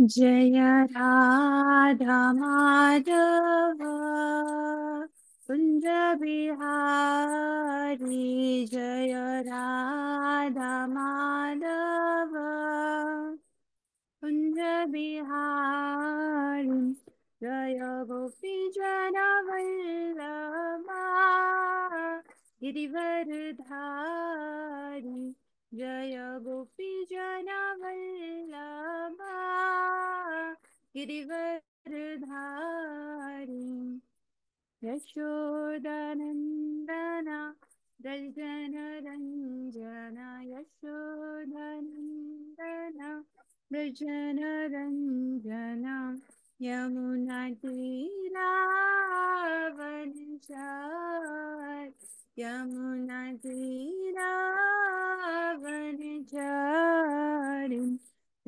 जय राधा माधव कुञ्ज बिहारी जय राधा माधव कुंज बिहारी जय गोपी जन गिरिवर धारी जय गोपी जनवल्लभा यशोदनंदना यशोदनन्दना ब्रजनरञ्जन यशोदनन्दना ब्रजनरञ्जन यमुनतीरावनचार यमुना तीरावर चारिण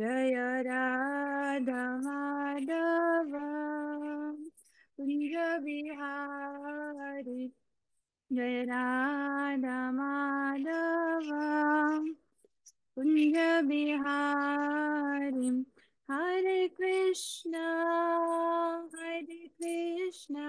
जय राधा माधव कुंज बिहारी जय राधा कुंज बिहारी हरे कृष्णा हरे कृष्णा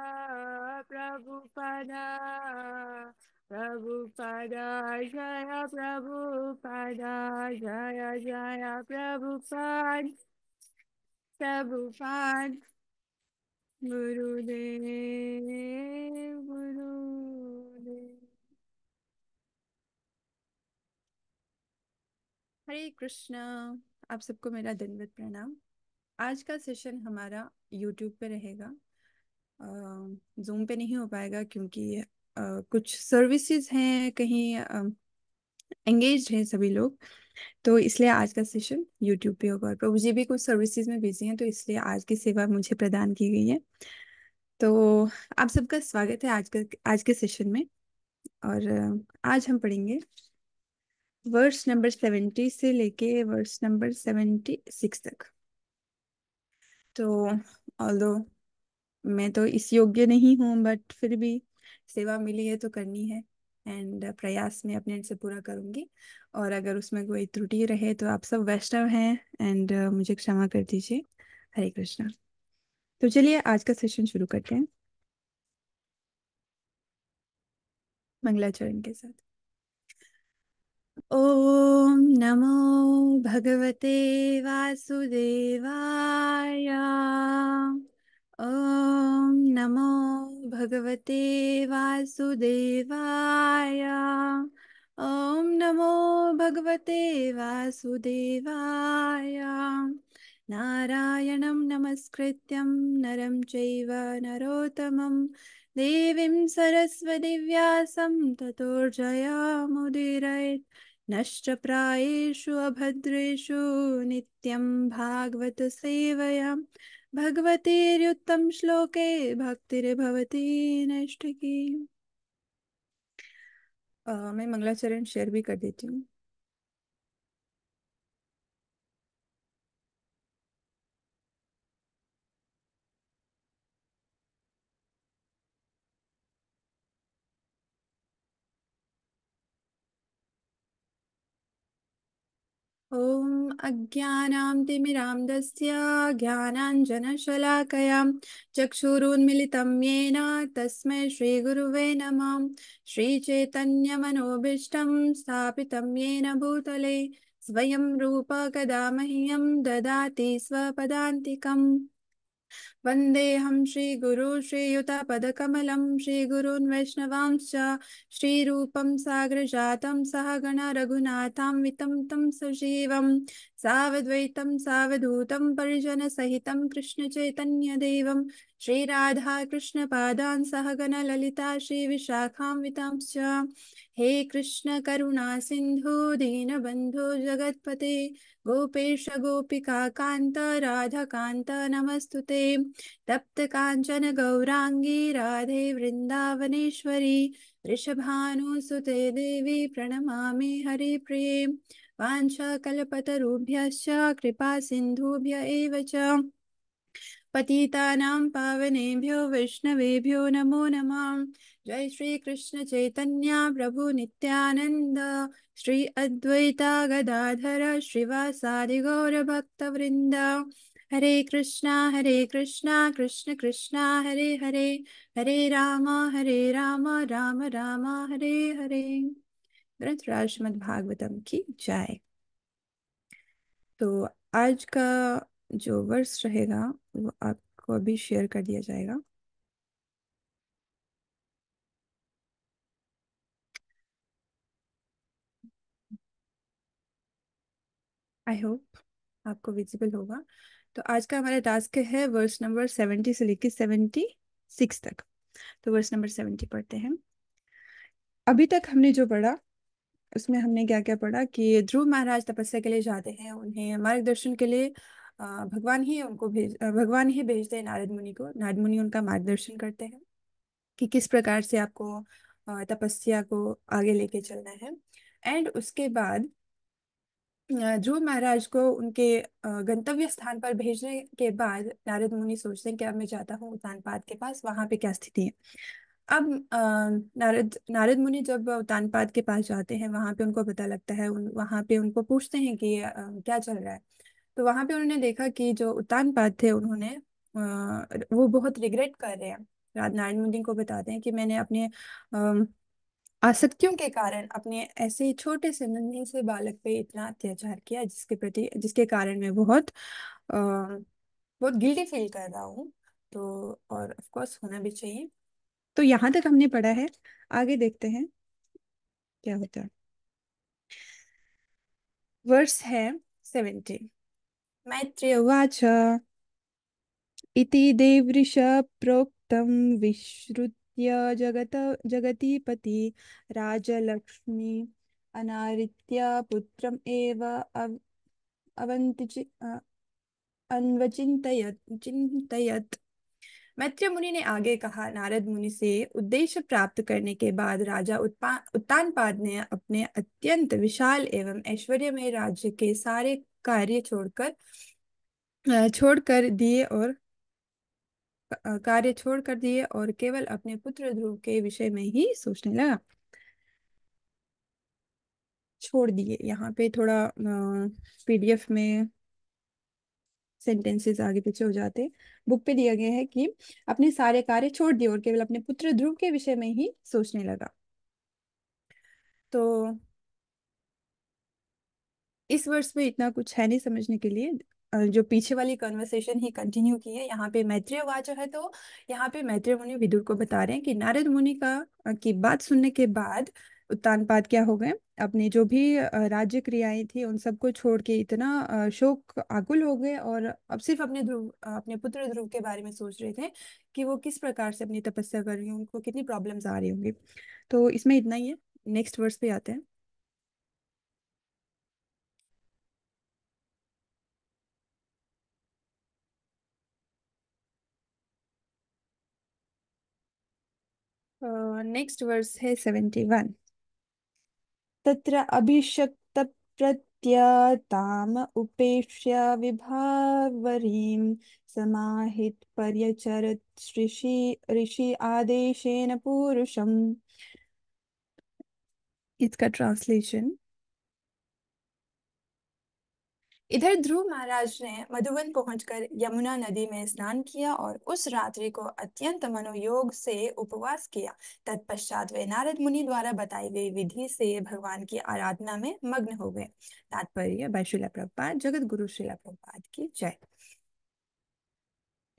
प्रभु प्रभु प्रभुपदा जय प्रभुपदा जय जय प्रभुपाद प्रभुपाद गुरुदेव गुरुदेव हरे कृष्णा आप सबको मेरा दिनवत प्रणाम आज का सेशन हमारा यूट्यूब पे रहेगा जूम पे नहीं हो पाएगा क्योंकि कुछ सर्विसेज हैं कहीं एंगेज हैं सभी लोग तो इसलिए आज का सेशन यूट्यूब पे होगा और प्रभु जी भी कुछ सर्विसेज में बिजी हैं तो इसलिए आज की सेवा मुझे प्रदान की गई है तो आप सबका स्वागत है आज का आज के सेशन में और आज हम पढ़ेंगे वर्स नंबर सेवेंटी से लेके वर्स नंबर सेवेंटी सिक्स तक तो ऑल मैं तो इस योग्य नहीं हूँ बट फिर भी सेवा मिली है तो करनी है एंड प्रयास में अपने से पूरा करूँगी और अगर उसमें कोई त्रुटि रहे तो आप सब वैष्णव हैं एंड मुझे क्षमा कर दीजिए हरे कृष्णा तो चलिए आज का सेशन शुरू करते हैं मंगलाचरण के साथ ओम नमो भगवते वासुदेवाय ॐ नमो भगवते वासुदेवाय ॐ नमो भगवते वासुदेवाय नारायणं नमस्कृत्यं नरं चैव नरोत्तमं देवीं सरस्वतीव्यासं ततोर्जयामुदीरयेत् नष्टप्रायेषु अभद्रेषु नित्यं भागवतसेवया भगवतीर्युत्तं श्लोके भक्तिर्भवती नैष्ठिकी मैं मंगलाचरण शेयर भी कर देती हूँ ओम ॐ अज्ञानां तिमिरान्धस्य ज्ञानाञ्जनशलाकयां चक्षुरुन्मिलितं येन तस्मै श्री गुरुवे नमः श्री चैतन्य श्रीचैतन्यमनोभीष्टं स्थापितं येन भूतले स्वयं रूप कदा मह्यं ददाति स्वपदान्तिकम् वन्देऽहं श्रीगुरु श्रीयुतपदकमलं श्रीगुरून् वैष्णवांश्च श्रीरूपं साग्रजातं सहगणा रघुनाथां सजीव तं सजीवं सावद्वैतं सावधूतं परिजनसहितं कृष्णचैतन्यदेवं श्रीराधा कृष्णपादान् श्री श्रीविशाखान्वितांश्च हे कृष्ण सिंधु दीन बंधु जगत्पते गोपेश गोपिका राधा राधाकान्त नमस्तुते तप्त कांचन गौराङ्गी राधे वृन्दावनेश्वरी वृषभानुसुते देवी प्रणमा हरिप्रिये वाञ्छाकल्पतरुभ्यश्च कृपासिन्धुभ्य एव च पतितानां पावनेभ्यो वैष्णवेभ्यो नमो नमः जय श्री कृष्ण चैतन्य प्रभु नित्यानंद श्री अद्वैता गदाधर श्रीवासादि गौर भक्त वृंदा हरे कृष्णा हरे कृष्णा कृष्ण कृष्णा हरे हरे हरे राम हरे राम राम राम हरे हरे ग्रंथराज भागवतम की जय तो आज का जो वर्ष रहेगा वो आपको अभी शेयर कर दिया जाएगा आई होप आपको विजिबल होगा तो आज का हमारा टास्क है वर्स नंबर सेवेंटी से लेकर सेवेंटी सिक्स तक तो वर्स नंबर सेवेंटी पढ़ते हैं अभी तक हमने जो पढ़ा उसमें हमने क्या क्या पढ़ा कि ध्रुव महाराज तपस्या के लिए जाते हैं उन्हें मार्गदर्शन के लिए भगवान ही उनको भेज भगवान ही भेजते हैं नारद मुनि को नारद मुनि उनका मार्गदर्शन करते हैं कि किस प्रकार से आपको तपस्या को आगे लेके चलना है एंड उसके बाद जो महाराज को उनके गंतव्य स्थान पर भेजने के बाद नारद मुनि सोचते हैं कि अब मैं जाता हूँ उतानपाद के पास वहां पे क्या स्थिति है अब नारद नारद मुनि जब उतानपाद के पास जाते हैं वहां पे उनको पता लगता है उन वहां पे उनको पूछते हैं कि क्या चल रहा है तो वहां पे उन्होंने देखा कि जो उतानपाद थे उन्होंने वो बहुत रिग्रेट कर रहे हैं नारायण मुनि को बताते हैं कि मैंने अपने आसक्तियों के कारण अपने ऐसे छोटे से नन्हे से बालक पे इतना अत्याचार किया जिसके प्रति जिसके कारण मैं बहुत आ, बहुत गिल्टी फील कर रहा हूँ तो और ऑफ कोर्स होना भी चाहिए तो यहाँ तक हमने पढ़ा है आगे देखते हैं क्या होता है वर्स है सेवेंटी मैत्री वाच इति देवृष प्रोक्तम विश्रुत य जगती पति राजलक्ष्मी अनारित्या पुत्र एव अव अवन्तिचि अन्वचिन्तयत् चिन्तयत् मुनि ने आगे कहा नारद मुनि से उद्देश्य प्राप्त करने के बाद राजा उत्पा पाद ने अपने अत्यंत विशाल एवं ऐश्वर्यमय राज्य के सारे कार्य छोड़कर छोड़कर दिए और कार्य छोड़ कर दिए और केवल अपने पुत्र ध्रुव के विषय में ही सोचने लगा छोड़ दिए यहाँ पे थोड़ा पीडीएफ में सेंटेंसेस आगे पीछे हो जाते बुक पे दिया गया है कि अपने सारे कार्य छोड़ दिए और केवल अपने पुत्र ध्रुव के विषय में ही सोचने लगा तो इस वर्ष में इतना कुछ है नहीं समझने के लिए जो पीछे वाली कन्वर्सेशन ही कंटिन्यू की है यहाँ पे मैत्रेय वाच है तो यहाँ पे मैत्रेय मुनि विदुर को बता रहे हैं कि नारद मुनि का की बात सुनने के बाद उत्तानपाद क्या हो गए अपने जो भी राज्य क्रियाएं थी उन सबको छोड़ के इतना शोक आकुल हो गए और अब सिर्फ अपने ध्रुव अपने पुत्र ध्रुव के बारे में सोच रहे थे कि वो किस प्रकार से अपनी तपस्या कर रही है उनको कितनी प्रॉब्लम्स आ रही होंगी तो इसमें इतना ही है नेक्स्ट वर्स पे आते हैं और नेक्स्ट वर्स है सेवेंटी वन तत्र अभिषक्त प्रत्यताम उपेक्ष्य विभावरी समाहित पर्यचर ऋषि ऋषि आदेशेन पुरुषम इसका ट्रांसलेशन इधर ध्रुव महाराज ने मधुबन पहुंचकर यमुना नदी में स्नान किया और उस रात्रि को अत्यंत मनोयोग से उपवास किया तत्पश्चात वे नारद मुनि द्वारा बताई गई विधि से भगवान की आराधना में मग्न हो गए तात्पर्य शिला प्रभुपाद जगत गुरु शिला प्रभुपाद की जय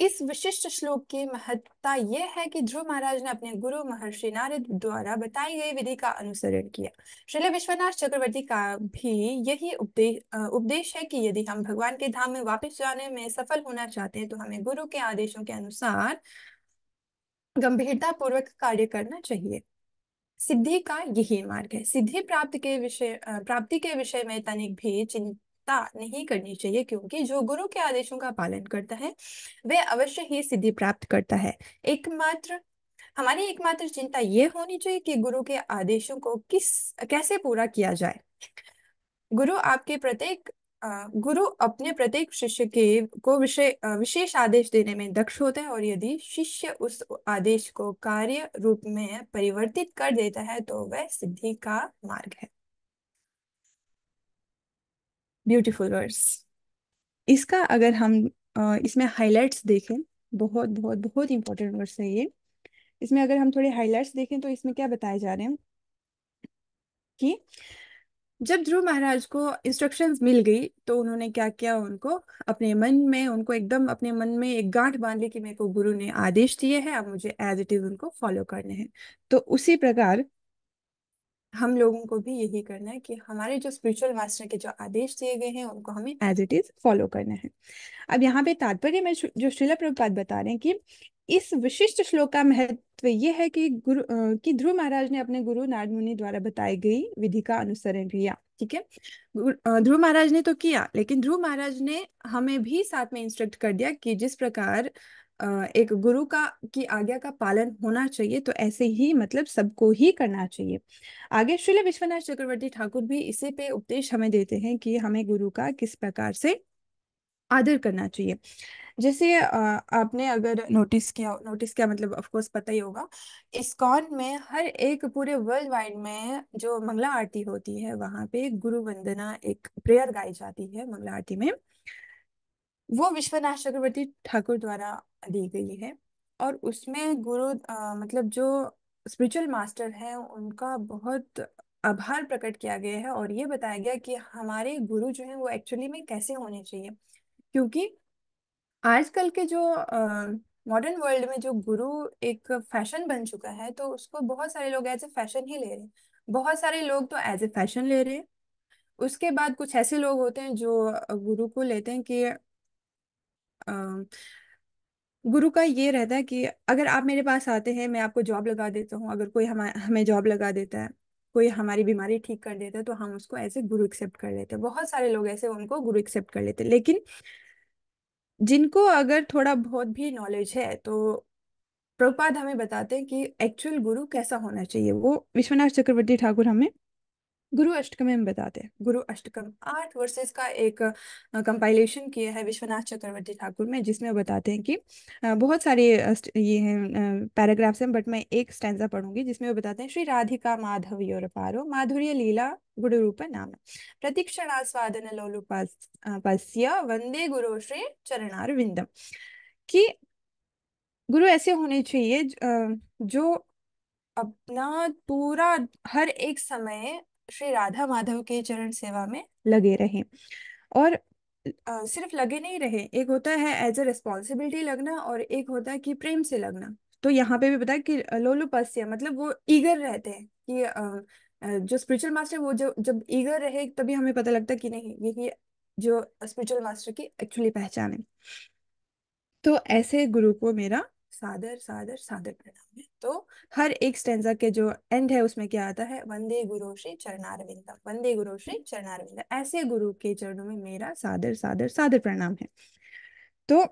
इस विशिष्ट श्लोक की महत्ता यह है कि ध्रुव महाराज ने अपने गुरु महर्षि नारद द्वारा बताई गई विधि का अनुसरण किया श्रील विश्वनाथ चक्रवर्ती का भी यही उपदेश उपदेश है कि यदि हम भगवान के धाम में वापस जाने में सफल होना चाहते हैं तो हमें गुरु के आदेशों के अनुसार गंभीरता पूर्वक कार्य करना चाहिए सिद्धि का यही मार्ग है सिद्धि प्राप्त के विषय प्राप्ति के विषय में तनिक भी चिंता चिंता नहीं करनी चाहिए क्योंकि जो गुरु के आदेशों का पालन करता है वह अवश्य ही सिद्धि प्राप्त करता है एकमात्र हमारी एकमात्र चिंता ये होनी चाहिए कि गुरु के आदेशों को किस कैसे पूरा किया जाए गुरु आपके प्रत्येक गुरु अपने प्रत्येक शिष्य के को विषय विशेष आदेश देने में दक्ष होते हैं और यदि शिष्य उस आदेश को कार्य रूप में परिवर्तित कर देता है तो वह सिद्धि का मार्ग है ब्यूटीफुल वर्ड्स इसका अगर हम इसमें हाइलाइट्स देखें बहुत बहुत बहुत इंपॉर्टेंट वर्ड्स है ये इसमें अगर हम थोड़े हाइलाइट्स देखें तो इसमें क्या बताए जा रहे हैं कि जब ध्रुव महाराज को इंस्ट्रक्शंस मिल गई तो उन्होंने क्या किया उनको अपने मन में उनको एकदम अपने मन में एक गांठ बांध ली कि मेरे को गुरु ने आदेश दिए हैं अब मुझे एज इट इज उनको फॉलो करने हैं तो उसी प्रकार हम लोगों को भी यही करना है कि हमारे जो स्पिरिचुअल मास्टर के जो आदेश दिए गए हैं उनको हमें एज इट इज फॉलो करना है अब यहाँ पे तात्पर्य में जो श्रीला प्रभुपाद बता रहे हैं कि इस विशिष्ट श्लोक का महत्व ये है कि गुरु कि ध्रुव महाराज ने अपने गुरु नारद मुनि द्वारा बताई गई विधि का अनुसरण किया ठीक है ध्रुव महाराज ने तो किया लेकिन ध्रुव महाराज ने हमें भी साथ में इंस्ट्रक्ट कर दिया कि जिस प्रकार अः एक गुरु का की आज्ञा का पालन होना चाहिए तो ऐसे ही मतलब सबको ही करना चाहिए आगे श्रील विश्वनाथ चक्रवर्ती ठाकुर भी इसी पे उपदेश हमें देते हैं कि हमें गुरु का किस प्रकार से आदर करना चाहिए जैसे आपने अगर नोटिस किया नोटिस किया मतलब ऑफ कोर्स पता ही होगा इस्कॉन में हर एक पूरे वर्ल्ड वाइड में जो मंगला आरती होती है वहां पे गुरु वंदना एक प्रेयर गाई जाती है मंगला आरती में वो विश्वनाथ चक्रवर्ती ठाकुर द्वारा दी गई है और उसमें गुरु मतलब जो स्पिरिचुअल मास्टर हैं उनका बहुत आभार प्रकट किया गया है और ये बताया गया कि हमारे गुरु जो हैं वो एक्चुअली में कैसे होने चाहिए क्योंकि आजकल के जो मॉडर्न वर्ल्ड में जो गुरु एक फैशन बन चुका है तो उसको बहुत सारे लोग एज ए फैशन ही ले रहे हैं बहुत सारे लोग तो एज ए फैशन ले रहे हैं उसके बाद कुछ ऐसे लोग होते हैं जो गुरु को लेते हैं कि अ, गुरु का ये रहता है कि अगर आप मेरे पास आते हैं मैं आपको जॉब लगा देता हूँ अगर कोई हमा हमें जॉब लगा देता है कोई हमारी बीमारी ठीक कर देता है तो हम उसको ऐसे गुरु एक्सेप्ट कर लेते हैं बहुत सारे लोग ऐसे उनको गुरु एक्सेप्ट कर लेते हैं लेकिन जिनको अगर थोड़ा बहुत भी नॉलेज है तो प्रभुपाद हमें बताते हैं कि एक्चुअल गुरु कैसा होना चाहिए वो विश्वनाथ चक्रवर्ती ठाकुर हमें गुरु अष्टकम हम बताते हैं गुरु अष्टकम आठ वर्सेस का एक कंपाइलेशन किया है विश्वनाथ चक्रवर्ती ठाकुर में जिसमें वो बताते हैं कि बहुत सारे ये हैं पैराग्राफ्स हैं बट मैं एक स्टैंडा पढ़ूंगी जिसमें वो बताते हैं श्री राधिका माधव योर पारो माधुर्य लीला गुरु रूप नाम प्रतीक्षण प्रतीक्षणास्वादन लोलुपास्य वंदे गुरु श्री चरणार विंदम कि गुरु ऐसे होने चाहिए जो अपना पूरा हर एक समय श्री राधा माधव के चरण सेवा में लगे रहे और आ, सिर्फ लगे नहीं रहे एक होता है एज अ रिस्पॉन्सिबिलिटी लगना और एक होता है कि प्रेम से लगना तो यहाँ पे भी पता है कि लोलुपस्य मतलब वो ईगर रहते हैं कि आ, जो स्पिरिचुअल मास्टर वो जो जब ईगर रहे तभी हमें पता लगता कि नहीं यही जो स्पिरिचुअल मास्टर की एक्चुअली पहचान है तो ऐसे गुरु को मेरा सादर सादर सादर प्रणाम है तो हर एक स्टेंजा के जो एंड है उसमें क्या आता है वंदे गुरु श्री चरणारविंदम वंदे गुरु श्री चरणारविंदम ऐसे गुरु के चरणों में मेरा सादर सादर सादर प्रणाम है तो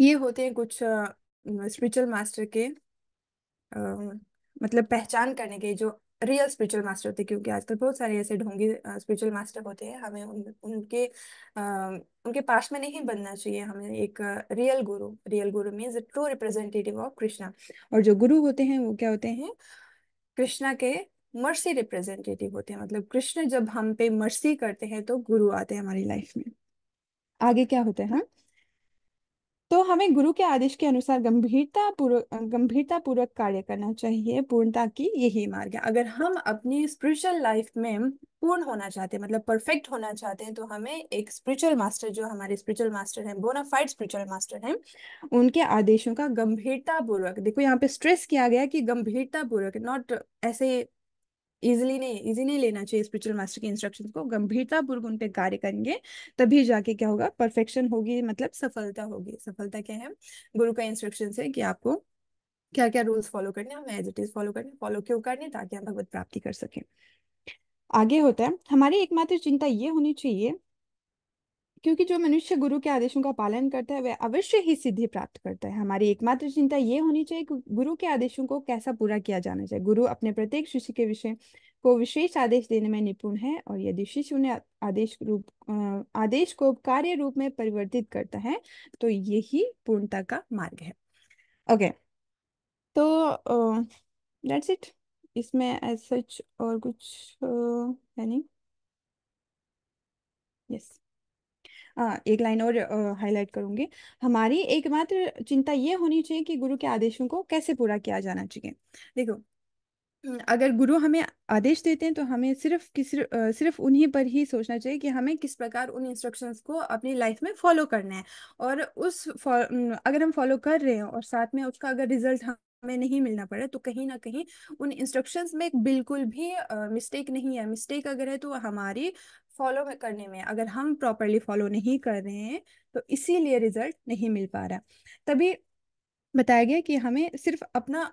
ये होते हैं कुछ स्पिरिचुअल मास्टर के आ, मतलब पहचान करने के जो रियल स्पिरिचुअल मास्टर होते हैं क्योंकि आजकल बहुत सारे ऐसे ढोंगी स्पिरिचुअल मास्टर होते हैं हमें उन उनके आ, उनके पास में नहीं बनना चाहिए हमें एक real guru real guru means true representative of Krishna और जो गुरु होते हैं वो क्या होते हैं कृष्णा के मर्सी रिप्रेजेंटेटिव होते हैं मतलब कृष्ण जब हम पे मर्सी करते हैं तो गुरु आते हैं हमारी लाइफ में आगे क्या होते हैं हा? तो हमें गुरु के आदेश के अनुसार गंभीरता पूर्वक गंभीरता पूर्वक कार्य करना चाहिए पूर्णता की यही मार्ग है अगर हम अपनी स्पिरिचुअल लाइफ में पूर्ण होना चाहते हैं मतलब परफेक्ट होना चाहते हैं तो हमें एक स्पिरिचुअल मास्टर जो हमारे स्पिरिचुअल मास्टर हैं बोनाफाइड स्पिरिचुअल मास्टर हैं उनके आदेशों का गंभीरता पूर्वक देखो यहाँ पे स्ट्रेस किया गया कि गंभीरता पूर्वक नॉट ऐसे इजिली नहीं इजी नहीं लेना चाहिए स्पिरिचुअल मास्टर के इंस्ट्रक्शन को गंभीरता पूर्वक उन पर कार्य करेंगे तभी जाके क्या होगा परफेक्शन होगी मतलब सफलता होगी सफलता क्या है गुरु का इंस्ट्रक्शन है कि आपको क्या क्या रूल्स फॉलो करने हमें एज इट इज फॉलो करने फॉलो क्यों करने ताकि हम भगवत प्राप्ति कर सकें आगे होता है हमारी एकमात्र चिंता ये होनी चाहिए क्योंकि जो मनुष्य गुरु के आदेशों का पालन करता है वह अवश्य ही सिद्धि प्राप्त करता है हमारी एकमात्र चिंता ये होनी चाहिए कि गुरु के आदेशों को कैसा पूरा किया जाना चाहिए गुरु अपने प्रत्येक शिष्य के विषय को विशेष आदेश देने में निपुण है और यदि शिष्य उन्हें आदेश रूप आदेश को कार्य रूप में परिवर्तित करता है तो यही पूर्णता का मार्ग है ओके तो दैट्स इट इसमें सच और कुछ है नहीं यस yes. हाँ एक लाइन और हाईलाइट करूंगी हमारी एकमात्र चिंता ये होनी चाहिए कि गुरु के आदेशों को कैसे पूरा किया जाना चाहिए देखो अगर गुरु हमें आदेश देते हैं तो हमें सिर्फ किस सिर्फ, उन्हीं पर ही सोचना चाहिए कि हमें किस प्रकार उन इंस्ट्रक्शंस को अपनी लाइफ में फॉलो करना है और उस अगर हम फॉलो कर रहे हैं और साथ में उसका अगर रिजल्ट हम हमें नहीं मिलना पड़े तो कहीं ना कहीं उन इंस्ट्रक्शंस में बिल्कुल भी मिस्टेक नहीं है मिस्टेक अगर है तो हमारी फॉलो में करने में अगर हम प्रॉपरली फॉलो नहीं कर रहे हैं तो इसीलिए रिजल्ट नहीं मिल पा रहा तभी बताया गया कि हमें सिर्फ अपना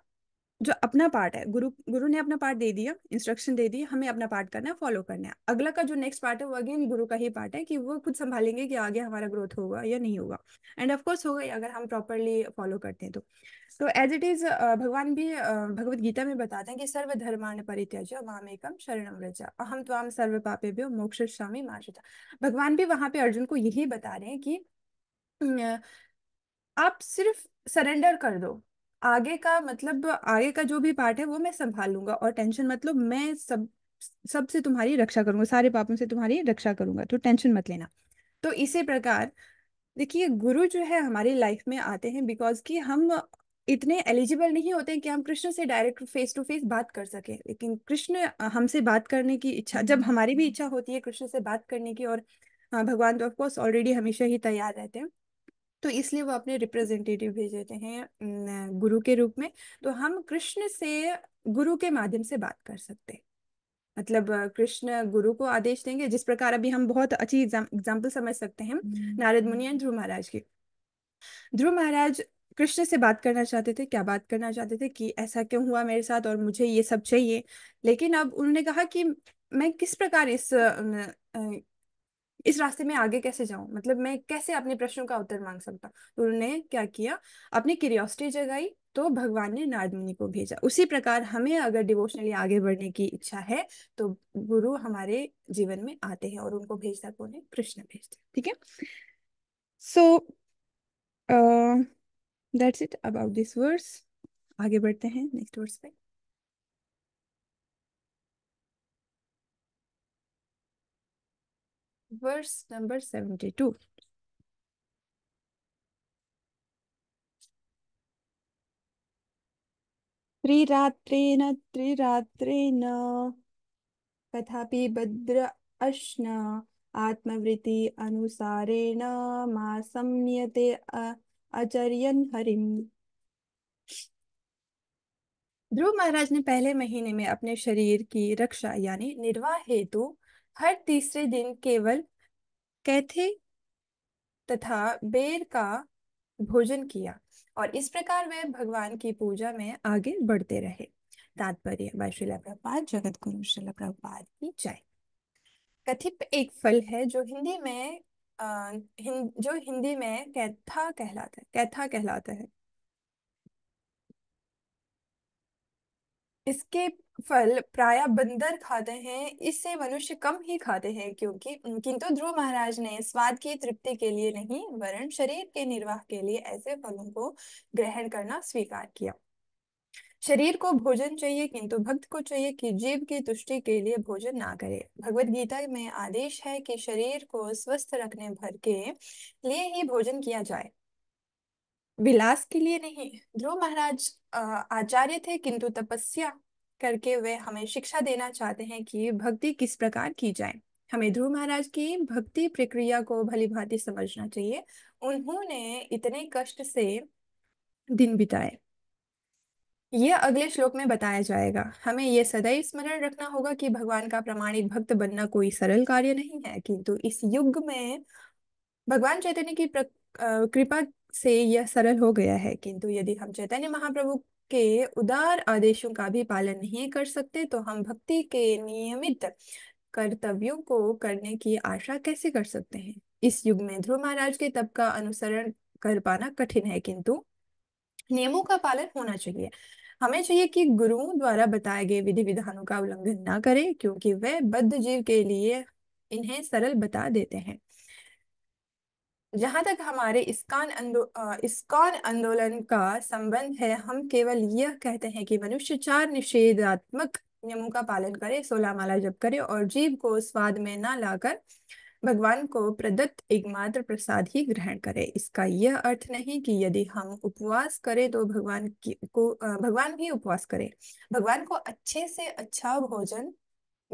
जो अपना पार्ट है गुरु गुरु ने अपना पार्ट दे दिया इंस्ट्रक्शन दे दी हमें अपना पार्ट करना है फॉलो करना है अगला का जो नेक्स्ट पार्ट है वो अगेन गुरु का ही पार्ट है कि वो खुद संभालेंगे कि आगे हमारा ग्रोथ होगा या नहीं होगा एंड ऑफकोर्स होगा अगर हम प्रॉपरली फॉलो करते हैं तो तो एज इट इज भगवान भी भगवत गीता में बताते हैं कि सर्व धर्मान परित्यज माम एकम शरण रजा अहम त्वाम सर्व पापे भी मोक्ष स्वामी माशुता भगवान भी वहां पे अर्जुन को यही बता रहे हैं कि आप सिर्फ सरेंडर कर दो आगे का मतलब आगे का जो भी पार्ट है वो मैं संभाल लूंगा और टेंशन मतलब मैं सब सबसे तुम्हारी रक्षा करूंगा सारे पापों से तुम्हारी रक्षा करूंगा तो टेंशन मत लेना तो इसी प्रकार देखिए गुरु जो है हमारी लाइफ में आते हैं बिकॉज कि हम इतने एलिजिबल नहीं होते कि हम कृष्ण से डायरेक्ट फेस टू फेस बात कर सके लेकिन कृष्ण हमसे बात करने की इच्छा जब हमारी भी इच्छा होती है कृष्ण से बात करने की और हाँ, भगवान तो ऑफकोर्स ऑलरेडी हमेशा ही तैयार रहते हैं तो इसलिए वो अपने रिप्रेजेंटेटिव भेज देते हैं गुरु के रूप में तो हम कृष्ण से गुरु के माध्यम से बात कर सकते हैं मतलब कृष्ण गुरु को आदेश देंगे जिस प्रकार अभी हम बहुत अच्छी एग्जाम्पल समझ सकते हैं हम्म। नारद मुनि एंड ध्रुव महाराज की ध्रुव महाराज कृष्ण से बात करना चाहते थे क्या बात करना चाहते थे कि ऐसा क्यों हुआ मेरे साथ और मुझे ये सब चाहिए लेकिन अब उन्होंने कहा कि मैं किस प्रकार इस इस रास्ते में आगे कैसे जाऊं मतलब मैं कैसे अपने प्रश्नों का उत्तर मांग सकता तो उन्होंने क्या किया अपनी क्यूरियोसिटी जगाई तो भगवान ने नारद मुनि को भेजा उसी प्रकार हमें अगर डिवोशनली आगे बढ़ने की इच्छा है तो गुरु हमारे जीवन में आते हैं और उनको भेजता कौन है कृष्ण भेजता ठीक है so that's it about this verse आगे बढ़ते हैं नेक्स्ट वर्स पे वर्स verse number 72. त्रिरात्रेण त्रिरात्रेण तथापि भद्र अश्न आत्मवृत्ति अनुसारेण मा संयते आचर्यन हरिम ध्रुव महाराज ने पहले महीने में अपने शरीर की रक्षा यानी निर्वाह हेतु हर तीसरे दिन केवल कैथे तथा बेर का भोजन किया और इस प्रकार वह भगवान की पूजा में आगे बढ़ते रहे तात्पर्य प्रभुपाद जगत गुरु श्रीला प्रभुपाद की जय कथिप एक फल है जो हिंदी में आ, हिं, जो हिंदी में कैथा कहलाता है कैथा कहलाता है इसके फल प्राय बंदर खाते हैं इससे मनुष्य कम ही खाते हैं क्योंकि किंतु ध्रुव महाराज ने स्वाद की तृप्ति के लिए नहीं वरण शरीर के निर्वाह के लिए ऐसे फलों को ग्रहण करना स्वीकार किया शरीर को भोजन चाहिए किंतु भक्त को चाहिए कि जीव की तुष्टि के लिए भोजन ना करे भगवत गीता में आदेश है कि शरीर को स्वस्थ रखने भर के लिए ही भोजन किया जाए विलास के लिए नहीं ध्रुव महाराज आचार्य थे किंतु तपस्या करके वे हमें शिक्षा देना चाहते हैं कि भक्ति किस प्रकार की जाए हमें ध्रुव महाराज की भक्ति प्रक्रिया को भली भांति समझना चाहिए उन्होंने इतने कष्ट से दिन बिताए यह अगले श्लोक में बताया जाएगा हमें यह सदैव स्मरण रखना होगा कि भगवान का प्रमाणिक भक्त बनना कोई सरल कार्य नहीं है किंतु इस युग में भगवान चैतन्य की कृपा से यह सरल हो गया है किंतु यदि हम चैतन्य महाप्रभु के उदार आदेशों का भी पालन नहीं कर सकते तो हम भक्ति के नियमित कर्तव्यों को करने की आशा कैसे कर सकते हैं इस युग में ध्रुव महाराज के तप का अनुसरण कर पाना कठिन है किंतु नियमों का पालन होना चाहिए हमें चाहिए कि गुरुओं द्वारा बताए गए विधि विधानों का उल्लंघन ना करें क्योंकि वे बद्ध जीव के लिए इन्हें सरल बता देते हैं जहाँ तक हमारे इस्कान अंदो इस्कान आंदोलन का संबंध है हम केवल यह कहते हैं कि मनुष्य चार निषेधात्मक नियमों का पालन करे सोलह माला जप करे और जीव को स्वाद में ना लाकर भगवान को प्रदत्त एकमात्र प्रसाद ही ग्रहण करे इसका यह अर्थ नहीं कि यदि हम उपवास करें तो भगवान की को भगवान भी उपवास करे भगवान को अच्छे से अच्छा भोजन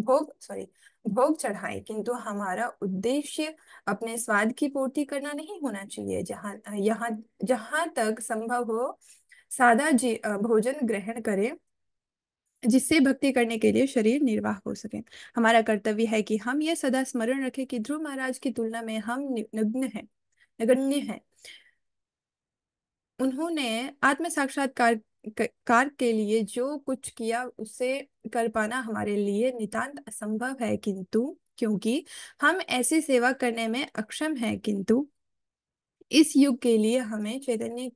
भोग सॉरी भोग चढ़ाएं किंतु हमारा उद्देश्य अपने स्वाद की पूर्ति करना नहीं होना चाहिए जहाँ यहाँ जहाँ तक संभव हो सादा जी भोजन ग्रहण करें जिससे भक्ति करने के लिए शरीर निर्वाह हो सके हमारा कर्तव्य है कि हम यह सदा स्मरण रखें कि ध्रुव महाराज की तुलना में हम नग्न हैं नगण्य हैं उन्होंने आत्म साक्षात्कार कार के लिए जो कुछ किया उसे कर पाना हमारे लिए नितांत असंभव है किंतु क्योंकि हम ऐसी सेवा करने में अक्षम है किंतु इस युग के लिए हमें चैतन्य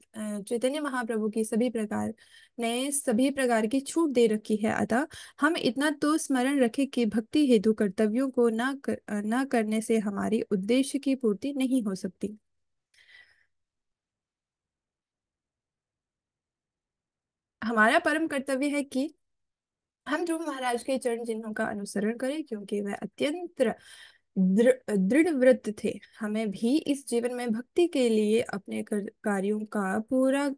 चैतन्य महाप्रभु की सभी प्रकार ने सभी प्रकार की छूट दे रखी है अतः हम इतना तो स्मरण रखें कि भक्ति हेतु कर्तव्यों को ना कर, ना करने से हमारी उद्देश्य की पूर्ति नहीं हो सकती हमारा परम कर्तव्य है कि हम ध्रुव महाराज के चरण चिन्हों का अनुसरण करें क्योंकि वह अत्यंत दृढ़ व्रत थे हमें भी इस जीवन में भक्ति के लिए अपने कार्यों का पूरा आ,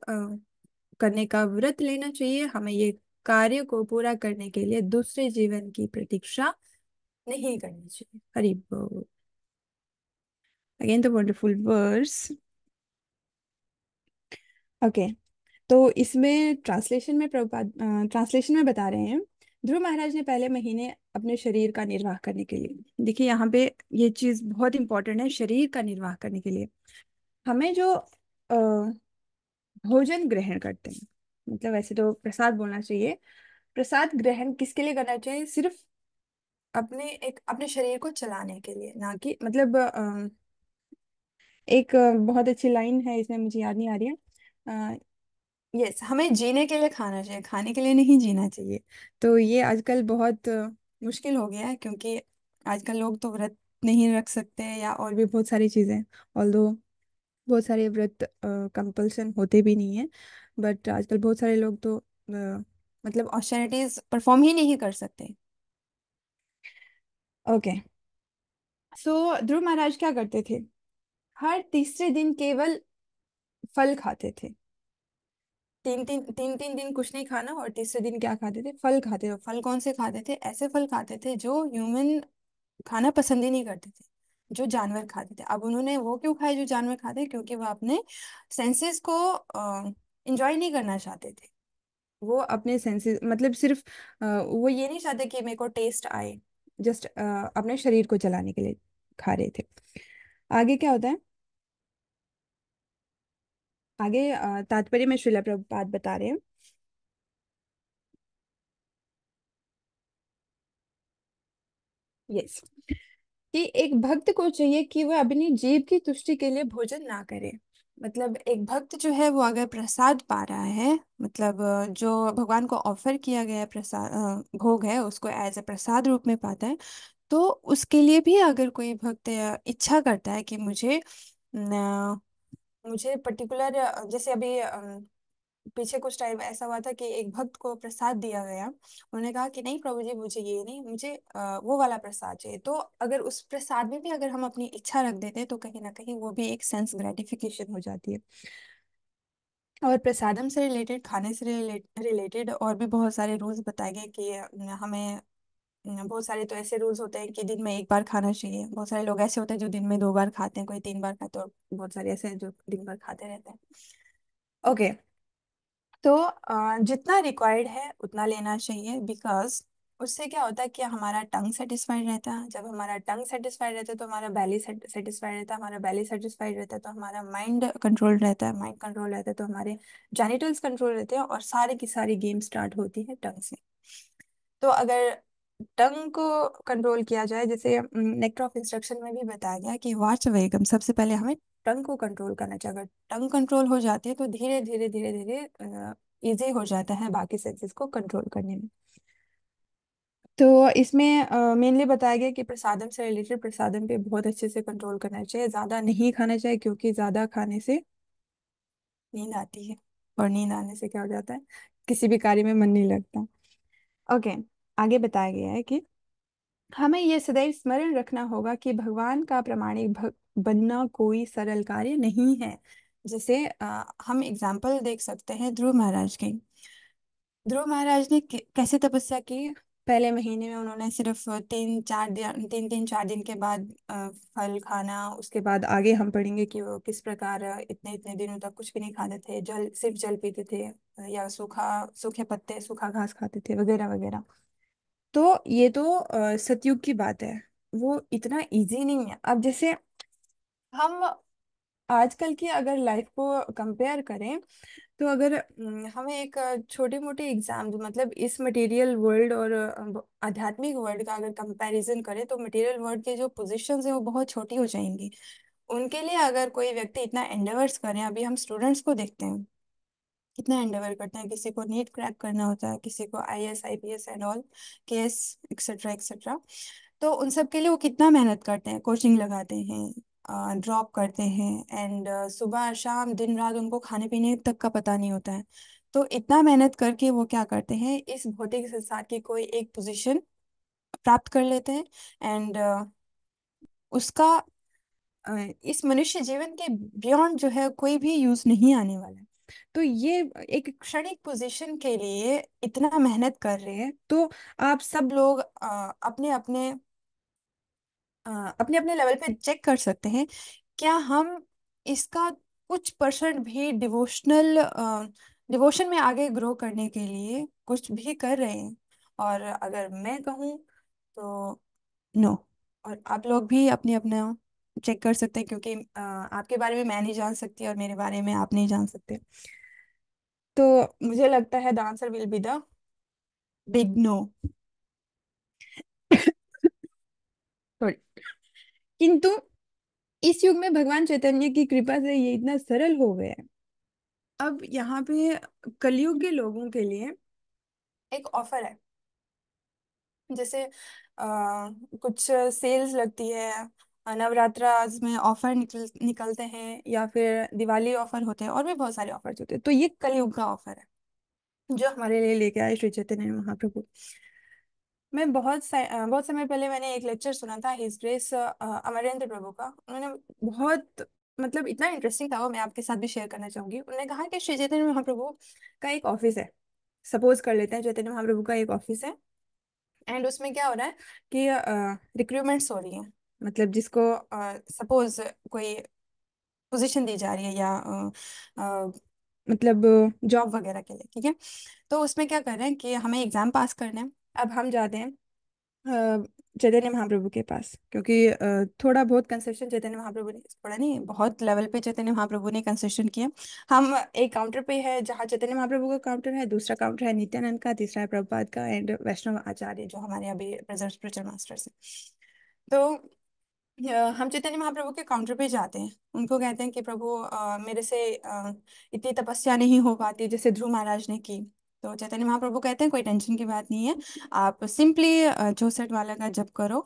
करने का व्रत लेना चाहिए हमें ये कार्य को पूरा करने के लिए दूसरे जीवन की प्रतीक्षा नहीं करनी चाहिए हरि बोल again the wonderful verse Okay. तो इसमें ट्रांसलेशन में प्रभुपाद ट्रांसलेशन में बता रहे हैं ध्रुव महाराज ने पहले महीने अपने शरीर का निर्वाह करने के लिए देखिए यहाँ पे ये चीज बहुत इंपॉर्टेंट है शरीर का निर्वाह करने के लिए हमें जो आ, भोजन ग्रहण करते हैं मतलब वैसे तो प्रसाद बोलना चाहिए प्रसाद ग्रहण किसके लिए करना चाहिए सिर्फ अपने एक अपने शरीर को चलाने के लिए ना कि मतलब आ, एक बहुत अच्छी लाइन है इसमें मुझे याद नहीं आ रही है यस हमें जीने के लिए खाना चाहिए खाने के लिए नहीं जीना चाहिए तो ये आजकल बहुत मुश्किल हो गया है क्योंकि आजकल लोग तो व्रत नहीं रख सकते या और भी बहुत सारी चीज़ें ऑल्दो बहुत सारे व्रत कंपल्सन होते भी नहीं है बट आजकल बहुत सारे लोग तो मतलब ऑस्टेनिटीज परफॉर्म ही नहीं कर सकते ओके सो ध्रुव महाराज क्या करते थे हर तीसरे दिन केवल फल खाते थे तीन तीन तीन तीन दिन कुछ नहीं खाना और तीसरे दिन क्या खाते थे फल खाते थे फल कौन से खाते थे ऐसे फल खाते थे जो ह्यूमन खाना पसंद ही नहीं करते थे जो जानवर खाते थे अब उन्होंने वो क्यों खाए जो जानवर खाते क्योंकि वह अपने सेंसेस को इंजॉय नहीं करना चाहते थे वो अपने सेंसेस मतलब सिर्फ आ, वो ये नहीं चाहते कि मेरे को टेस्ट आए जस्ट आ, अपने शरीर को चलाने के लिए खा रहे थे आगे क्या होता है आगे तात्पर्य में श्रीला प्रभुपाद बता रहे हैं यस कि एक भक्त को चाहिए कि वह अपनी जीव की तुष्टि के लिए भोजन ना करे मतलब एक भक्त जो है वो अगर प्रसाद पा रहा है मतलब जो भगवान को ऑफर किया गया प्रसाद भोग है उसको एज ए प्रसाद रूप में पाता है तो उसके लिए भी अगर कोई भक्त इच्छा करता है कि मुझे मुझे पर्टिकुलर जैसे अभी पीछे कुछ टाइम ऐसा हुआ था कि एक भक्त को प्रसाद दिया गया उन्होंने कहा कि नहीं प्रभु जी मुझे ये नहीं मुझे वो वाला प्रसाद चाहिए तो अगर उस प्रसाद में भी अगर हम अपनी इच्छा रख देते हैं तो कहीं ना कहीं वो भी एक सेंस ग्रेटिफिकेशन हो जाती है और प्रसादम से रिलेटेड खाने से रिलेटेड और भी बहुत सारे रूल्स बताए गए कि हमें हम्म, बहुत सारे तो ऐसे रूल्स होते हैं कि दिन में एक बार खाना चाहिए बहुत सारे लोग ऐसे होते हैं जो दिन में दो बार खाते हैं कोई तीन बार खाते हैं और बहुत सारे ऐसे हैं जो दिन भर खाते रहते हैं ओके तो जितना रिक्वायर्ड है उतना लेना चाहिए बिकॉज उससे क्या होता है कि हमारा टंग सेटिस्फाइड रहता है जब हमारा टंग सेटिस्फाइड रहता है तो हमारा बैली सेटिस्फाइड रहता है हमारा बैली सेटिस्फाइड रहता है तो हमारा माइंड कंट्रोल रहता है माइंड कंट्रोल रहता है तो हमारे जेनिटल्स कंट्रोल रहते हैं और सारे की सारी गेम स्टार्ट होती है टंग से तो अगर टंग को कंट्रोल किया जाए जैसे नेक्टर ऑफ इंस्ट्रक्शन में भी बताया गया कि वाच वेगम सबसे पहले हमें टंग को कंट्रोल करना चाहिए अगर टंग कंट्रोल हो जाती है तो धीरे धीरे धीरे धीरे इजी हो जाता है बाकी सेंसेस को कंट्रोल करने में तो इसमें मेनली बताया गया कि प्रसादम से रिलेटेड प्रसादम पे बहुत अच्छे से कंट्रोल करना चाहिए ज़्यादा नहीं खाना चाहिए क्योंकि ज़्यादा खाने से नींद आती है और नींद आने से क्या हो जाता है किसी भी कार्य में मन नहीं लगता ओके okay. आगे बताया गया है कि हमें यह सदैव स्मरण रखना होगा कि भगवान का प्रमाणिक बनना कोई सरल कार्य नहीं है जैसे आ, हम एग्जाम्पल देख सकते हैं ध्रुव महाराज के ध्रुव महाराज ने कैसे तपस्या की पहले महीने में उन्होंने सिर्फ तीन चार दिन तीन तीन चार दिन के बाद फल खाना उसके बाद आगे हम पढ़ेंगे कि वो किस प्रकार इतने इतने दिनों तक कुछ भी नहीं खाते थे जल सिर्फ जल पीते थे या सूखा सूखे पत्ते सूखा घास खाते थे वगैरह वगैरह तो ये तो सतयुग की बात है वो इतना इजी नहीं है अब जैसे हम आजकल की अगर लाइफ को कंपेयर करें तो अगर हमें एक छोटे मोटे एग्जाम मतलब इस मटेरियल वर्ल्ड और आध्यात्मिक वर्ल्ड का अगर कंपैरिजन करें तो मटेरियल वर्ल्ड के जो पोजीशंस हैं वो बहुत छोटी हो जाएंगी उनके लिए अगर कोई व्यक्ति इतना एंडेवर्स करें अभी हम स्टूडेंट्स को देखते हैं कितना एंडेवर करता है किसी को नीट क्रैक करना होता है किसी को I S I P S and all case etcetera etcetera तो उन सब के लिए वो कितना मेहनत करते हैं कोचिंग लगाते हैं ड्रॉप करते हैं एंड सुबह शाम दिन रात उनको खाने पीने तक का पता नहीं होता है तो इतना मेहनत करके वो क्या करते हैं इस भौतिक संसार की कोई एक पोजीशन प्राप्त कर लेते हैं एंड उसका इस मनुष्य जीवन के बियॉन्ड जो है कोई भी यूज नहीं आने वाला तो ये एक क्षणिक पोजीशन के लिए इतना मेहनत कर रहे हैं तो आप सब लोग आ, अपने अपने आ, अपने अपने लेवल पे चेक कर सकते हैं क्या हम इसका कुछ परसेंट भी डिवोशनल डिवोशन में आगे ग्रो करने के लिए कुछ भी कर रहे हैं और अगर मैं कहूँ तो नो और आप लोग भी अपने अपने चेक कर सकते हैं क्योंकि आपके बारे में मैं नहीं जान सकती और मेरे बारे में आप नहीं जान सकते तो मुझे लगता है the answer will be the big no sorry किंतु इस युग में भगवान चैतन्य की कृपा से ये इतना सरल हो गया है अब यहाँ पे कलयुग के लोगों के लिए एक ऑफर है जैसे आ, कुछ सेल्स लगती है नवरात्र आज में ऑफर निकल निकलते हैं या फिर दिवाली ऑफर होते हैं और भी बहुत सारे ऑफर्स होते हैं तो ये कलयुग का ऑफर है जो हमारे लिए लेके आए श्री चैतन्य महाप्रभु मैं बहुत बहुत समय पहले मैंने एक लेक्चर सुना था हिज ग्रेस अमरेंद्र प्रभु का उन्होंने बहुत मतलब इतना इंटरेस्टिंग था वो मैं आपके साथ भी शेयर करना चाहूंगी उन्होंने कहा कि श्री चैतन्य महाप्रभु का एक ऑफिस है सपोज कर लेते हैं चैतन्य महाप्रभु का एक ऑफिस है एंड उसमें क्या हो रहा है कि रिक्रूटमेंट्स हो रही हैं मतलब जिसको सपोज कोई पोजीशन दी जा रही है या अ, अ, मतलब जॉब वगैरह के लिए ठीक है तो उसमें क्या कर रहे हैं कि हमें एग्जाम पास करना है अब हम जाते हैं चैतन्य महाप्रभु के पास क्योंकि थोड़ा बहुत कंसेशन चैतन्य महाप्रभु ने थोड़ा नहीं बहुत लेवल पे चैतन्य महाप्रभु ने कंसेशन किया हम एक काउंटर पे है जहाँ चैतन्य महाप्रभु का काउंटर है दूसरा काउंटर है नित्यानंद का तीसरा है प्रभुपाद का एंड वैष्णव आचार्य जो हमारे अभी प्रेजेंट स्पिरिचुअल मास्टर्स हैं तो हम चैतन्य महाप्रभु के काउंटर पे जाते हैं उनको कहते हैं कि प्रभु मेरे से आ, इतनी तपस्या नहीं हो पाती जैसे ध्रुव महाराज ने की तो चैतन्य महाप्रभु कहते हैं कोई टेंशन की बात नहीं है आप सिंपली चौसठ वाला का जप करो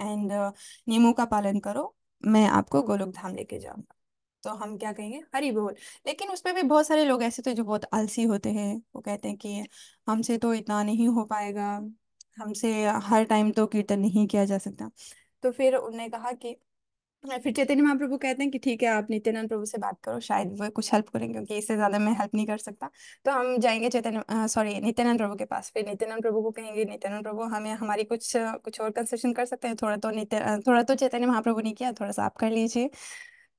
एंड नियमों का पालन करो मैं आपको गोलोक धाम लेके जाऊंगा तो हम क्या कहेंगे हरी बोल लेकिन उसमें भी बहुत सारे लोग ऐसे थे तो जो बहुत आलसी होते हैं वो कहते हैं कि हमसे तो इतना नहीं हो पाएगा हमसे हर टाइम तो कीर्तन नहीं किया जा सकता तो फिर उन्होंने कहा कि फिर चैतन्य महाप्रभु कहते हैं कि ठीक है आप नित्यानंद प्रभु से बात करो शायद वो कुछ हेल्प करेंगे क्योंकि इससे ज्यादा मैं हेल्प नहीं कर सकता तो हम जाएंगे चैतन्य सॉरी नित्यानंद प्रभु के पास फिर नित्यानंद प्रभु को कहेंगे नित्यानंद प्रभु हमें हमारी कुछ कुछ और कंसेशन कर सकते हैं थोड़ा तो नित्य थोड़ा तो चैतन्य महाप्रभु ने किया थोड़ा सा आप कर लीजिए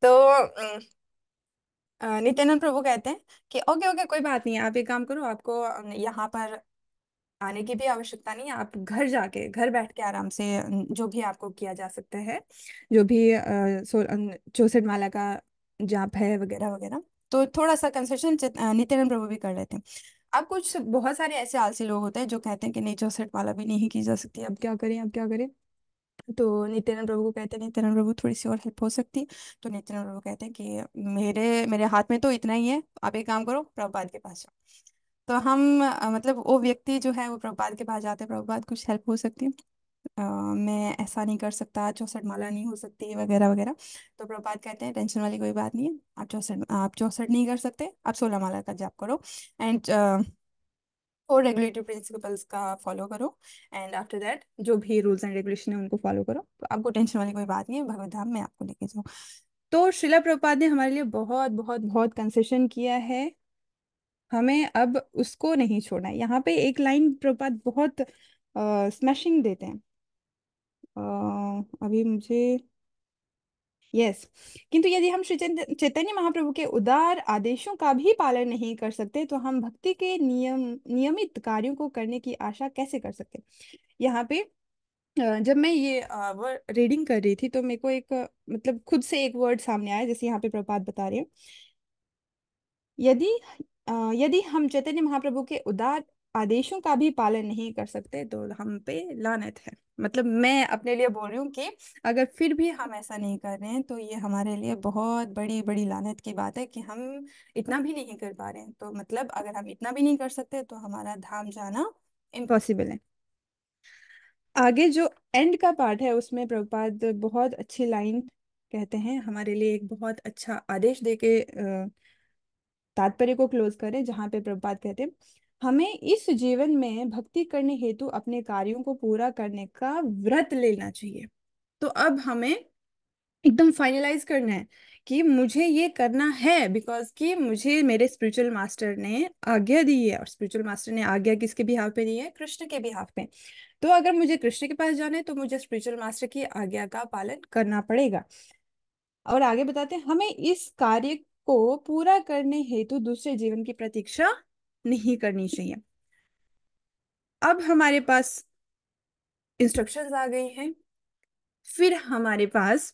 तो नित्यानंद प्रभु कहते हैं कि ओके ओके कोई बात नहीं आप एक काम करो आपको यहाँ पर आने की भी आवश्यकता नहीं है आप घर जाके घर बैठ के आराम से जो भी आपको किया जा सकता है जो भी चौसठ माला का जाप है वगैरह वगैरह तो थोड़ा सा कंसेशन नित्यानंद प्रभु भी कर लेते हैं अब कुछ बहुत सारे ऐसे आलसी लोग होते हैं जो कहते हैं कि नहीं चौसठ माला भी नहीं की जा सकती अब क्या करें अब क्या करें तो नित्यानंद प्रभु को कहते हैं नित्यानंद प्रभु थोड़ी सी और हेल्प हो सकती है तो नित्यानंद प्रभु कहते हैं कि मेरे मेरे हाथ में तो इतना ही है आप एक काम करो प्रभुपाद के पास जाओ तो हम मतलब वो व्यक्ति जो है वो प्रभुपाद के पास जाते हैं प्रभुपाद कुछ हेल्प हो सकती है मैं ऐसा नहीं कर सकता चौसठ माला नहीं हो सकती वगैरह वगैरह तो प्रभुपाद कहते हैं टेंशन वाली कोई बात नहीं है आप चौसठ आप चौसठ नहीं कर सकते आप सोलह माला का जाप करो एंड और रेगुलेटरी प्रिंसिपल्स का फॉलो करो एंड आफ्टर दैट जो भी रूल्स एंड रेगुलेशन है उनको फॉलो करो तो आपको टेंशन वाली कोई बात नहीं है भगवत धाम में आपको लेके जाऊँ तो शिला प्रभुपाद ने हमारे लिए बहुत बहुत बहुत कंसेशन किया है हमें अब उसको नहीं छोड़ना है यहाँ पे एक लाइन प्रपात बहुत स्मैशिंग देते हैं आ, अभी मुझे यस yes. किंतु यदि हम श्री चैतन्य महाप्रभु के उदार आदेशों का भी पालन नहीं कर सकते तो हम भक्ति के नियम नियमित कार्यों को करने की आशा कैसे कर सकते यहाँ पे जब मैं ये रीडिंग कर रही थी तो मेरे को एक मतलब खुद से एक वर्ड सामने आया जैसे यहाँ पे प्रपात बता रहे हैं यदि यदि हम चैतन्य महाप्रभु के उदार आदेशों का भी पालन नहीं कर सकते तो हम पे लानत है मतलब मैं अपने लिए बोल रही हूँ कि अगर फिर भी हम ऐसा नहीं कर रहे हैं तो ये हमारे लिए बहुत बड़ी बड़ी लानत की बात है कि हम इतना भी नहीं कर पा रहे हैं तो मतलब अगर हम इतना भी नहीं कर सकते तो हमारा धाम जाना इम्पॉसिबल है आगे जो एंड का पार्ट है उसमें प्रभुपाद बहुत अच्छी लाइन कहते हैं हमारे लिए एक बहुत अच्छा आदेश दे के तात्पर्य को क्लोज करें जहाँ पे प्रभुपात कहते हैं हमें इस जीवन में भक्ति करने हेतु अपने कार्यों को पूरा करने का व्रत लेना चाहिए तो अब हमें एकदम फाइनलाइज करना है कि मुझे ये करना है बिकॉज कि मुझे मेरे स्पिरिचुअल मास्टर ने आज्ञा दी है और स्पिरिचुअल मास्टर ने आज्ञा किसके भी हाफ पे दी है कृष्ण के भी हाफ पे तो अगर मुझे कृष्ण के पास जाना है तो मुझे स्पिरिचुअल मास्टर की आज्ञा का पालन करना पड़ेगा और आगे बताते हैं हमें इस कार्य को पूरा करने हेतु दूसरे जीवन की प्रतीक्षा नहीं करनी चाहिए अब हमारे पास इंस्ट्रक्शंस आ गई हैं फिर हमारे पास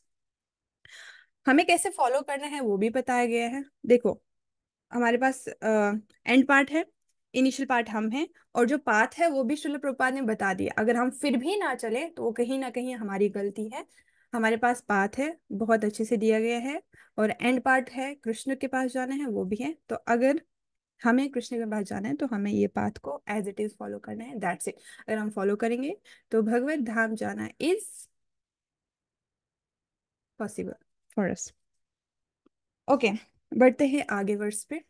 हमें कैसे फॉलो करना है वो भी बताया गया है देखो हमारे पास एंड पार्ट है इनिशियल पार्ट हम हैं और जो पाथ है वो भी शुल्ल प्रपात ने बता दिया अगर हम फिर भी ना चले तो वो कहीं ना कहीं हमारी गलती है हमारे पास पाथ है बहुत अच्छे से दिया गया है और एंड पार्ट है कृष्ण के पास जाना है वो भी है तो अगर हमें कृष्ण के पास जाना है तो हमें ये पाथ को एज इट इज फॉलो करना है दैट्स इट अगर हम फॉलो करेंगे तो भगवत धाम जाना is possible for us okay बढ़ते हैं आगे वर्ष पे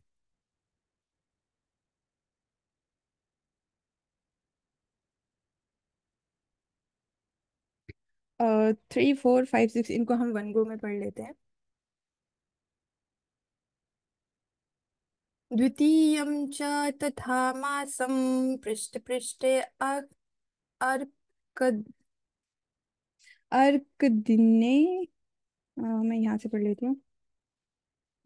थ्री फोर फाइव सिक्स इनको हम वन गो में पढ़ लेते हैं द्वितीय तथा मासम पृष्ठ पृष्ठ अर्क अर्क दिने आ, मैं यहाँ से पढ़ लेती हूँ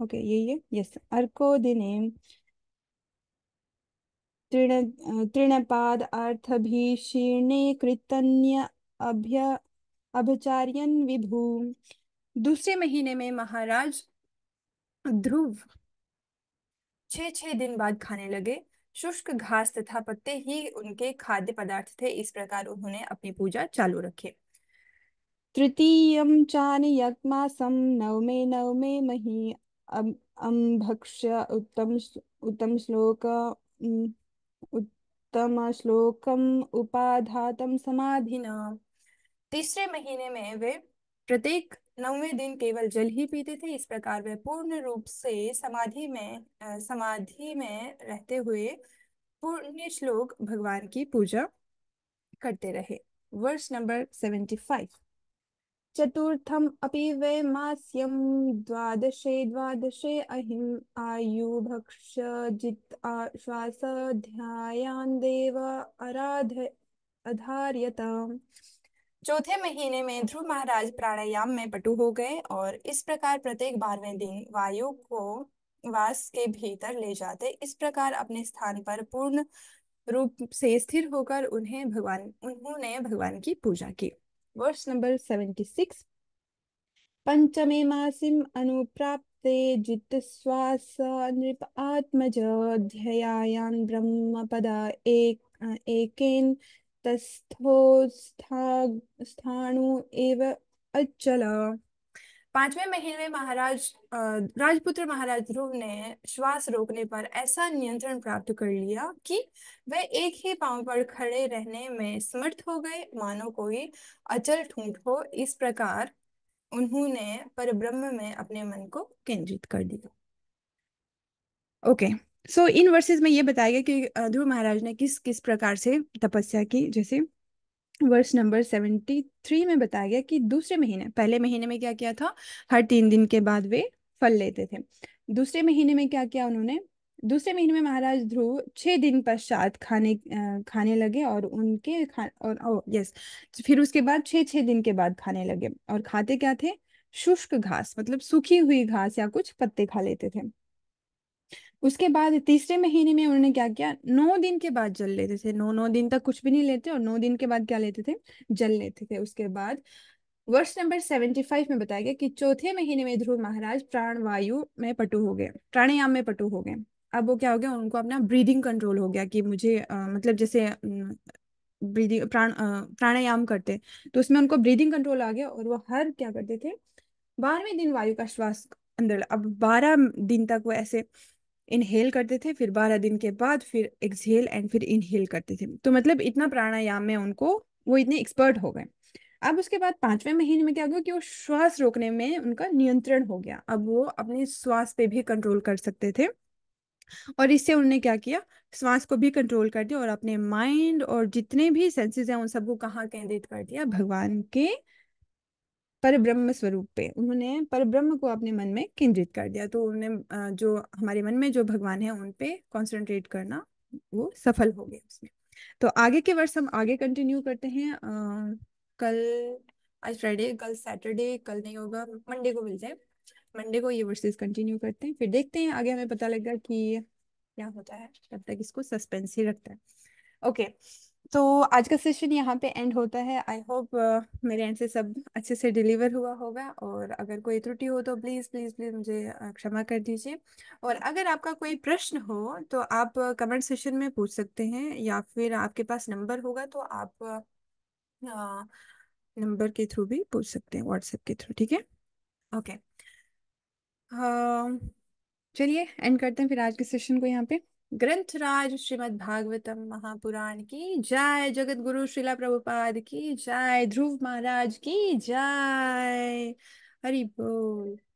ओके यही है यस अर्को दिने तृण तृणपाद शीर्ण कृतन्य अभ्य अभचार्यन विभू दूसरे महीने में महाराज ध्रुव छह छह दिन बाद खाने लगे शुष्क घास तथा पत्ते ही उनके खाद्य पदार्थ थे इस प्रकार उन्होंने अपनी पूजा चालू रखे तृतीय चान यक्मासं नवमे नवमे मही अं- अम्भक्ष्य उत्तम उत्तम श्लोक उत्तम श्लोकम उपाधातम समाधिना तीसरे महीने में वे प्रत्येक नौवे दिन केवल जल ही पीते थे इस प्रकार वे पूर्ण रूप से समाधि में समाधि में रहते हुए पूर्ण श्लोक भगवान की पूजा करते रहे वर्ष नंबर सेवेंटी फाइव चतुर्थम अपि वे मास्यम द्वादशे द्वादशे अहिम आयु भक्ष जित आश्वास ध्यान देव आराध अधार्यत चौथे महीने में ध्रुव महाराज प्राणायाम में पटु हो गए और इस प्रकार प्रत्येक बारहवें दिन वायु को वास के भीतर ले जाते इस प्रकार अपने स्थान पर पूर्ण रूप से स्थिर होकर उन्हें भगवान उन्होंने भगवान की पूजा की वर्ष नंबर सेवेंटी सिक्स पंचमे मासिम अनुप्राप्ते स्वास नृप आत्मज ध्यायान ब्रह्म पद एक एकेन तस्थो स्थाणु एव अचल पांचवें महीने में महाराज राजपुत्र महाराज ध्रुव ने श्वास रोकने पर ऐसा नियंत्रण प्राप्त कर लिया कि वे एक ही पांव पर खड़े रहने में समर्थ हो गए मानो कोई अचल ठूंठ हो इस प्रकार उन्होंने परब्रह्म में अपने मन को केंद्रित कर दिया ओके okay. सो so, इन वर्सेस में ये बताया गया कि ध्रुव महाराज ने किस किस प्रकार से तपस्या की जैसे वर्ष नंबर सेवेंटी थ्री में बताया गया कि दूसरे महीने पहले महीने में क्या किया था हर तीन दिन के बाद वे फल लेते थे दूसरे महीने में क्या किया उन्होंने दूसरे महीने में महाराज ध्रुव छह दिन पश्चात खाने खाने लगे और उनके खा और ओ यस फिर उसके बाद छह छह दिन के बाद खाने लगे और खाते क्या थे शुष्क घास मतलब सूखी हुई घास या कुछ पत्ते खा लेते थे उसके बाद तीसरे महीने में उन्होंने क्या किया नौ दिन के बाद जल लेते थे नौ नौ दिन तक कुछ भी नहीं लेते और नौ दिन के बाद क्या लेते थे जल लेते थे उसके बाद वर्ष नंबर सेवेंटी फाइव में बताया गया कि चौथे महीने में ध्रुव महाराज प्राणवायु में पटु हो गए प्राणायाम में पटु हो गए अब वो क्या हो गया उनको अपना ब्रीदिंग कंट्रोल हो गया कि मुझे आ, मतलब जैसे ब्रीदिंग प्राण प्राणायाम करते तो उसमें उनको ब्रीदिंग कंट्रोल आ गया और वो हर क्या करते थे बारहवें दिन वायु का श्वास अंदर अब बारह दिन तक वो ऐसे इनहेल करते थे फिर बारह दिन के बाद फिर एक्सहेल एंड फिर इनहेल करते थे तो मतलब इतना प्राणायाम में उनको वो इतने एक्सपर्ट हो गए अब उसके बाद पांचवें महीने में क्या हुआ कि वो श्वास रोकने में उनका नियंत्रण हो गया अब वो अपने श्वास पे भी कंट्रोल कर सकते थे और इससे उन्होंने क्या किया श्वास को भी कंट्रोल कर दिया और अपने माइंड और जितने भी सेंसेस हैं उन सबको कहाँ केंद्रित कर दिया भगवान के पर ब्रह्म स्वरूप पे उन्होंने पर ब्रह्म को अपने मन में केंद्रित कर दिया तो उन्होंने जो हमारे मन में जो भगवान है उन पे कॉन्सेंट्रेट करना वो सफल हो गया उसमें तो आगे के वर्ष हम आगे कंटिन्यू करते हैं आ, कल आज फ्राइडे कल सैटरडे कल नहीं होगा मंडे को मिल जाए मंडे को ये वर्सेस कंटिन्यू करते हैं फिर देखते हैं आगे हमें पता लगेगा कि क्या होता है तब तक इसको सस्पेंस ही रखता है ओके okay. तो आज का सेशन यहाँ पे एंड होता है आई होप uh, मेरे एंड से सब अच्छे से डिलीवर हुआ होगा और अगर कोई त्रुटि हो तो प्लीज़ प्लीज़ प्लीज़ मुझे क्षमा कर दीजिए और अगर आपका कोई प्रश्न हो तो आप कमेंट सेशन में पूछ सकते हैं या फिर आपके पास नंबर होगा तो आप uh, नंबर के थ्रू भी पूछ सकते हैं व्हाट्सएप के थ्रू ठीक है ओके चलिए एंड करते हैं फिर आज के सेशन को यहाँ पे ग्रंथराज श्रीमद् भागवतम महापुराण की जय जगत गुरु श्रीला प्रभुपाद की जय ध्रुव महाराज की जय हरि बोल